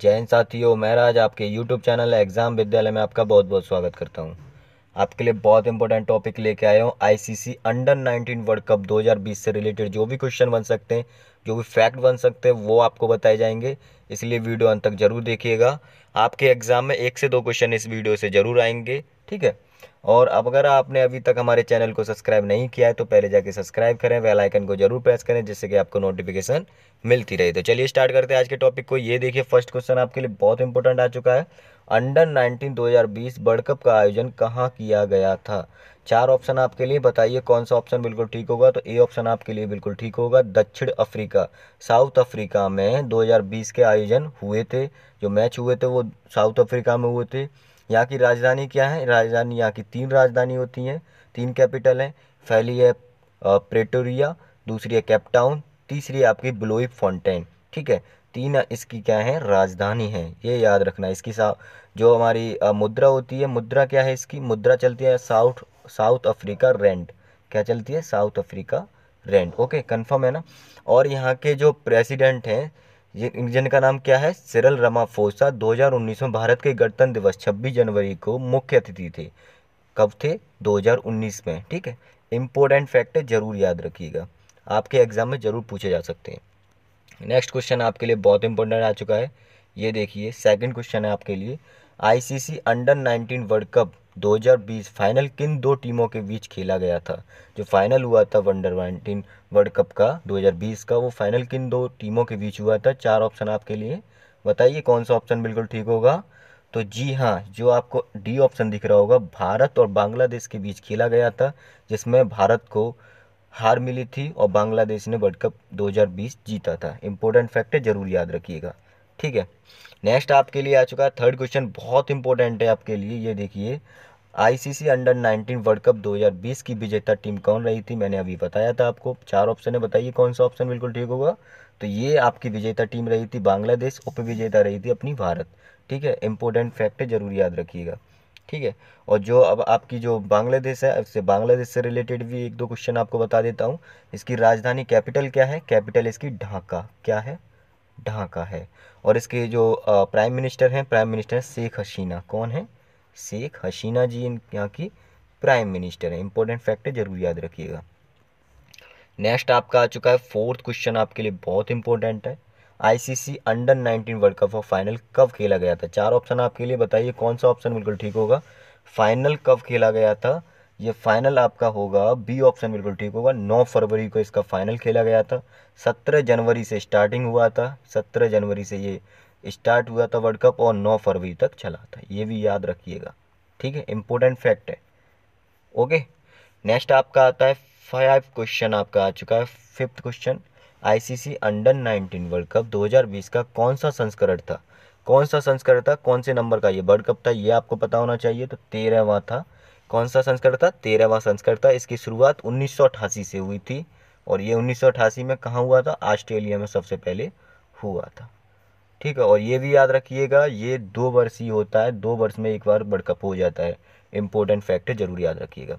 जैन साथियों मैं राज आपके यूट्यूब चैनल एग्ज़ाम विद्यालय में आपका बहुत बहुत स्वागत करता हूं आपके लिए बहुत इंपॉर्टेंट टॉपिक लेके आया हूं आईसीसी अंडर 19 वर्ल्ड कप 2020 से रिलेटेड जो भी क्वेश्चन बन सकते हैं जो भी फैक्ट बन सकते हैं वो आपको बताए जाएंगे इसलिए वीडियो अंत तक जरूर देखिएगा आपके एग्ज़ाम में एक से दो क्वेश्चन इस वीडियो से ज़रूर आएंगे ठीक है और अब अगर आपने अभी तक हमारे चैनल को सब्सक्राइब नहीं किया है तो पहले जाके सब्सक्राइब करें वेल आइकन को जरूर प्रेस करें जिससे कि आपको नोटिफिकेशन मिलती रहे तो चलिए स्टार्ट करते हैं आज के टॉपिक को ये देखिए फर्स्ट क्वेश्चन आपके लिए बहुत इंपॉर्टेंट आ चुका है अंडर 19 2020 वर्ल्ड कप का आयोजन कहाँ किया गया था चार ऑप्शन आपके लिए बताइए कौन सा ऑप्शन बिल्कुल ठीक होगा तो ए ऑप्शन आपके लिए बिल्कुल ठीक होगा दक्षिण अफ्रीका साउथ अफ्रीका में 2020 के आयोजन हुए थे जो मैच हुए थे वो साउथ अफ्रीका में हुए थे यहाँ की राजधानी क्या है राजधानी यहाँ की तीन राजधानी होती हैं तीन कैपिटल हैं पहली है प्रेटोरिया दूसरी है कैपटाउन तीसरी है आपकी ब्लोई फाउंटेन ठीक है तीन इसकी क्या है राजधानी है ये याद रखना इसकी सा जो हमारी मुद्रा होती है मुद्रा क्या है इसकी मुद्रा चलती है साउथ साउथ अफ्रीका रेंट क्या चलती है South Africa rent okay confirm है ना और यहाँ के जो प्रेसिडेंट हैं जिनका नाम क्या है सिरल रमाफोसा 2019 में भारत के गणतंत्र दिवस 26 जनवरी को मुख्य अतिथि थे कब थे 2019 में ठीक है इम्पोर्टेंट फैक्ट जरूर याद रखिएगा आपके एग्जाम में जरूर पूछे जा सकते हैं नेक्स्ट क्वेश्चन आपके लिए बहुत इंपॉर्टेंट आ चुका है ये देखिए सेकंड क्वेश्चन है आपके लिए ICC under 19 world cup 2020 final किन दो टीमों के बीच खेला गया था जो फाइनल हुआ था वंडर नाइनटीन वर्ल्ड कप का 2020 का वो फाइनल किन दो टीमों के बीच हुआ था चार ऑप्शन आपके लिए बताइए कौन सा ऑप्शन बिल्कुल ठीक होगा तो जी हाँ जो आपको डी ऑप्शन दिख रहा होगा भारत और बांग्लादेश के बीच खेला गया था जिसमें भारत को हार मिली थी और बांग्लादेश ने वर्ल्ड कप 2020 जीता था इम्पोर्टेंट फैक्ट है ज़रूर याद रखिएगा ठीक है नेक्स्ट आपके लिए आ चुका है थर्ड क्वेश्चन बहुत इंपॉर्टेंट है आपके लिए ये देखिए आईसीसी अंडर 19 वर्ल्ड कप 2020 की विजेता टीम कौन रही थी मैंने अभी बताया था आपको चार ऑप्शन है बताइए कौन सा ऑप्शन बिल्कुल ठीक होगा तो ये आपकी विजेता टीम रही थी बांग्लादेश उप विजेता रही थी अपनी भारत ठीक है इंपॉर्टेंट फैक्ट है जरूर याद रखिएगा ठीक है और जो अब आपकी जो बांग्लादेश है उससे बांग्लादेश से रिलेटेड भी एक दो क्वेश्चन आपको बता देता हूँ इसकी राजधानी कैपिटल क्या है कैपिटल इसकी ढाका क्या है ढाका है और इसके जो प्राइम मिनिस्टर हैं प्राइम मिनिस्टर शेख हसीना कौन है शेख हसीना जी इन यहाँ की प्राइम मिनिस्टर है इंपॉर्टेंट फैक्ट है जरूर याद रखिएगा नेक्स्ट आपका आ चुका है फोर्थ क्वेश्चन आपके लिए बहुत इंपॉर्टेंट है आईसीसी अंडर 19 वर्ल्ड कप का फाइनल कब खेला गया था चार ऑप्शन आपके लिए बताइए कौन सा ऑप्शन बिल्कुल ठीक होगा फाइनल कब खेला गया था ये फाइनल आपका होगा बी ऑप्शन बिल्कुल ठीक होगा 9 फरवरी को इसका फाइनल खेला गया था 17 जनवरी से स्टार्टिंग हुआ था 17 जनवरी से ये स्टार्ट हुआ था वर्ल्ड कप और 9 फरवरी तक चला था ये भी याद रखिएगा ठीक है इम्पोर्टेंट फैक्ट है ओके नेक्स्ट आपका आता है फाइव क्वेश्चन आपका आ चुका है fifth question ICC under nineteen world cup 2020 का कौन सा संस्करण था कौन सा संस्करण था कौन से नंबर का ये वर्ल्ड कप था ये आपको पता होना चाहिए तो तेरहवा था कौन सा संस्करण था तेरहवा संस्करण था इसकी शुरुआत उन्नीस से हुई थी और ये उन्नीस में कहाँ हुआ था ऑस्ट्रेलिया में सबसे पहले हुआ था ठीक है और ये भी याद रखिएगा ये दो वर्ष ही होता है दो वर्ष में एक बार वर्ल्ड कप हो जाता है इंपॉर्टेंट फैक्ट जरूर याद रखिएगा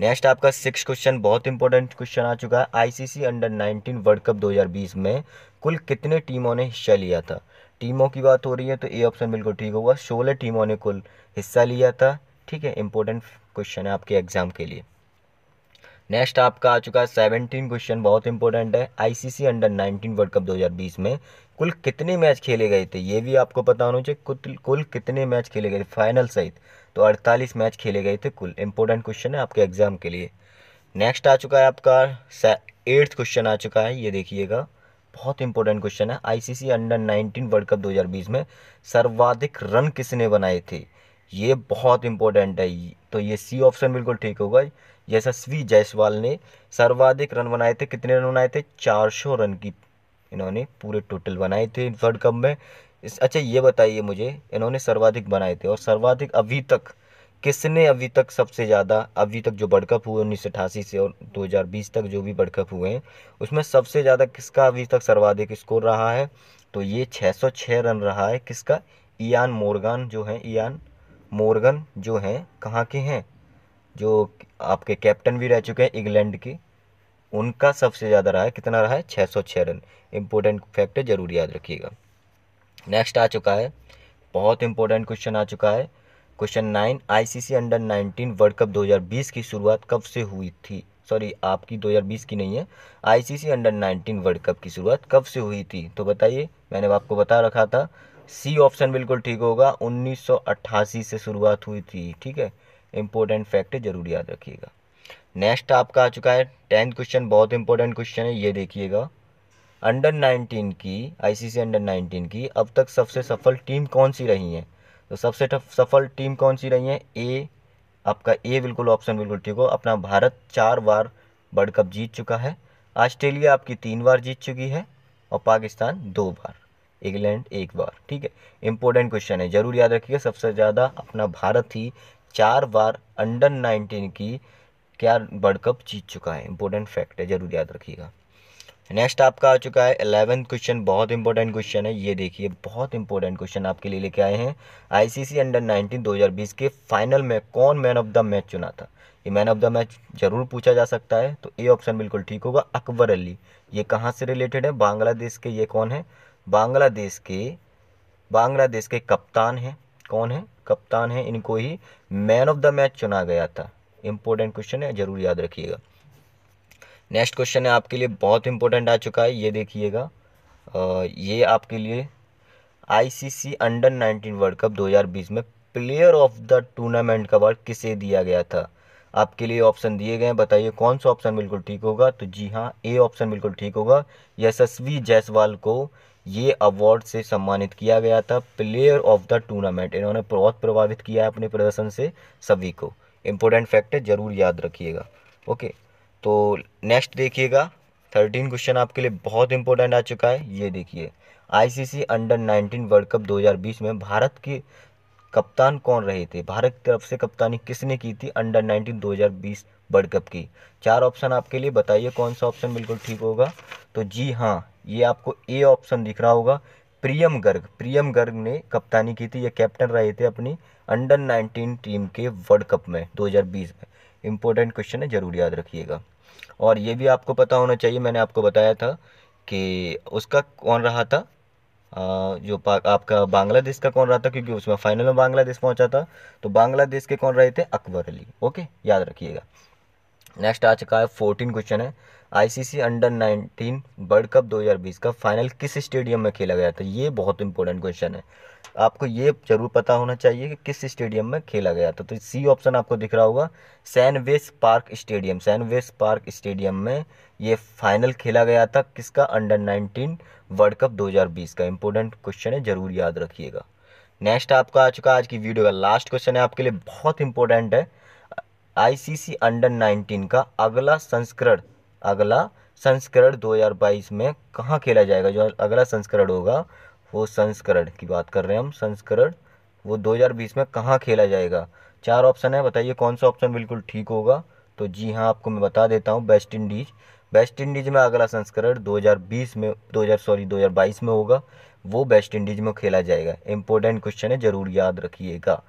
नेक्स्ट आपका सिक्स क्वेश्चन बहुत इंपॉर्टेंट क्वेश्चन आ चुका है आईसीसी अंडर 19 वर्ल्ड कप 2020 में कुल कितने टीमों ने हिस्सा लिया था टीमों की बात हो रही है तो ए ऑप्शन बिल्कुल ठीक होगा सोलह टीमों ने कुल हिस्सा लिया था ठीक है इंपॉर्टेंट क्वेश्चन है आपके एग्ज़ाम के लिए नेक्स्ट आपका आ चुका है सेवनटीन क्वेश्चन बहुत इंपॉर्टेंट है ICC under nineteen world cup 2020 में कुल कितने मैच खेले गए थे ये भी आपको पता होना चाहिए कुल कुल कितने मैच खेले गए थे फाइनल सहित तो 48 मैच खेले गए थे कुल इंपॉर्टेंट क्वेश्चन है आपके एग्जाम के लिए नेक्स्ट आ चुका है आपका एट्थ क्वेश्चन आ चुका है ये देखिएगा बहुत इंपॉर्टेंट क्वेश्चन है आईसीसी अंडर 19 वर्ल्ड कप 2020 में सर्वाधिक रन किसने बनाए थे ये बहुत इंपॉर्टेंट है तो ये सी ऑप्शन बिल्कुल ठीक होगा जैसा स्वी जायसवाल ने सर्वाधिक रन बनाए थे कितने रन बनाए थे 400 रन की इन्होंने पूरे टोटल बनाए थे वर्ल्ड कप में इस अच्छा ये बताइए मुझे इन्होंने सर्वाधिक बनाए थे और सर्वाधिक अभी तक किसने अभी तक सबसे ज़्यादा अभी तक जो वर्ल्ड कप हुए उन्नीस से और 2020 तक जो भी वर्ल्ड कप हुए हैं उसमें सबसे ज़्यादा किसका अभी तक सर्वाधिक स्कोर रहा है तो ये 606 रन रहा है किसका ईयान मोरगान जो है ईयान मोर्गन जो हैं कहाँ के हैं जो आपके कैप्टन भी रह चुके हैं इंग्लैंड के उनका सबसे ज़्यादा रहा है कितना रहा है छः सौ छः रन इम्पोर्टेंट फैक्ट है ज़रूर याद रखिएगा नेक्स्ट आ चुका है बहुत इंपॉर्टेंट क्वेश्चन आ चुका है question nine ICC under nineteen world cup 2020 की शुरुआत कब से हुई थी सॉरी आपकी 2020 की नहीं है ICC under nineteen world cup की शुरुआत कब से हुई थी तो बताइए मैंने आपको बता रखा था सी ऑप्शन बिल्कुल ठीक होगा 1988 से शुरुआत हुई थी ठीक है इंपॉर्टेंट फैक्ट जरूर याद रखिएगा नेक्स्ट आपका आ चुका है टेंथ क्वेश्चन बहुत इंपॉर्टेंट क्वेश्चन है ये देखिएगा अंडर 19 की आईसीसी अंडर 19 की अब तक सबसे सफल टीम कौन सी रही है तो सबसे सफल टीम कौन सी रही है ए आपका ए बिल्कुल ऑप्शन बिल्कुल ठीक हो अपना भारत चार बार वर्ल्ड कप जीत चुका है ऑस्ट्रेलिया आपकी तीन बार जीत चुकी है और पाकिस्तान दो बार इंग्लैंड एक बार ठीक है इंपॉर्टेंट क्वेश्चन है जरूर याद रखिएगा सबसे ज़्यादा अपना भारत ही चार बार अंडर नाइनटीन की क्या वर्ल्ड कप जीत चुका है इंपॉर्टेंट फैक्ट है जरूर याद रखिएगा नेक्स्ट आपका आ चुका है एलेवेंथ क्वेश्चन बहुत इंपॉर्टेंट क्वेश्चन है ये देखिए बहुत इंपॉर्टेंट क्वेश्चन आपके लिए लेके आए हैं आईसीसी अंडर 19 2020 के फाइनल में कौन मैन ऑफ द मैच चुना था ये मैन ऑफ द मैच जरूर पूछा जा सकता है तो ए ऑप्शन बिल्कुल ठीक होगा अकबर अली ये कहाँ से रिलेटेड है बांग्लादेश के ये कौन है बांग्लादेश के बांग्लादेश के कप्तान हैं कौन है कप्तान है इनको ही मैन ऑफ द मैच चुना गया था इंपॉर्टेंट क्वेश्चन है जरूर याद रखिएगा नेक्स्ट क्वेश्चन है आपके लिए बहुत इंपॉर्टेंट आ चुका है ये देखिएगा ये आपके लिए ICC under nineteen world cup 2020 में प्लेयर ऑफ द टूर्नामेंट का अवार्ड किसे दिया गया था आपके लिए ऑप्शन दिए गए हैं बताइए कौन सा ऑप्शन बिल्कुल ठीक होगा तो जी हाँ ए ऑप्शन बिल्कुल ठीक होगा यशस्वी जायसवाल को ये अवार्ड से सम्मानित किया गया था प्लेयर ऑफ द टूर्नामेंट इन्होंने बहुत प्रभावित किया है अपने प्रदर्शन से सभी को इम्पोर्टेंट फैक्ट है ज़रूर याद रखिएगा ओके तो नेक्स्ट देखिएगा थर्टीन क्वेश्चन आपके लिए बहुत इंपॉर्टेंट आ चुका है ये देखिए ICC under nineteen world cup 2020 में भारत के कप्तान कौन रहे थे भारत की तरफ से कप्तानी किसने की थी अंडर नाइनटीन 2020 वर्ल्ड कप की चार ऑप्शन आपके लिए बताइए कौन सा ऑप्शन बिल्कुल ठीक होगा तो जी हाँ ये आपको ए ऑप्शन दिख रहा होगा प्रियम गर्ग प्रियम गर्ग ने कप्तानी की थी ये कैप्टन रहे थे अपनी अंडर 19 टीम के वर्ल्ड कप में 2020 में इम्पोर्टेंट क्वेश्चन है ज़रूर याद रखिएगा और ये भी आपको पता होना चाहिए मैंने आपको बताया था कि उसका कौन रहा था आ, जो आपका बांग्लादेश का कौन रहा था क्योंकि उसमें फाइनल में बांग्लादेश पहुंचा था तो बांग्लादेश के कौन रहे थे अकबर अली ओके याद रखिएगा नेक्स्ट आ चुका है फोर्टीन क्वेश्चन है आईसीसी अंडर 19 वर्ल्ड कप 2020 का फाइनल किस स्टेडियम में खेला गया था ये बहुत इंपॉर्टेंट क्वेश्चन है आपको ये जरूर पता होना चाहिए कि किस स्टेडियम में खेला गया था तो सी ऑप्शन आपको दिख रहा होगा Senwes park stadium Senwes park stadium में ये फाइनल खेला गया था किसका अंडर 19 वर्ल्ड कप 2020 का इंपॉर्टेंट क्वेश्चन है ज़रूर याद रखिएगा नेक्स्ट आपका आ चुका आज की वीडियो का लास्ट क्वेश्चन है आपके लिए बहुत इंपॉर्टेंट है आईसीसी अंडर 19 का अगला संस्करण अगला संस्करण 2022 में कहाँ खेला जाएगा जो अगला संस्करण होगा वो संस्करण की बात कर रहे हैं हम संस्करण वो 2020 में कहाँ खेला जाएगा चार ऑप्शन है बताइए कौन सा ऑप्शन बिल्कुल ठीक होगा तो जी हाँ आपको मैं बता देता हूँ वेस्ट इंडीज वेस्ट इंडीज में अगला संस्करण 2020 में 2000 सॉरी 2022 में होगा वो वेस्ट इंडीज में खेला जाएगा इंपॉर्टेंट क्वेश्चन है ज़रूर याद रखिएगा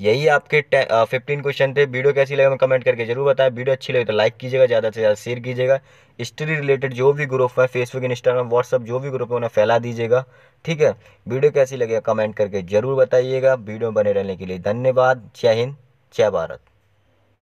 यही आपके फिफ्टीन क्वेश्चन थे वीडियो कैसी लगे हमें कमेंट करके जरूर बताएं वीडियो अच्छी लगे तो लाइक कीजिएगा ज़्यादा से ज़्यादा शेयर कीजिएगा स्टडी रिलेटेड जो भी ग्रुप है फेसबुक इंस्टाग्राम व्हाट्सअप जो भी ग्रुप है उन्हें फैला दीजिएगा ठीक है वीडियो कैसी लगेगा कमेंट करके जरूर बताइएगा वीडियो बने रहने के लिए धन्यवाद जय हिंद जय भारत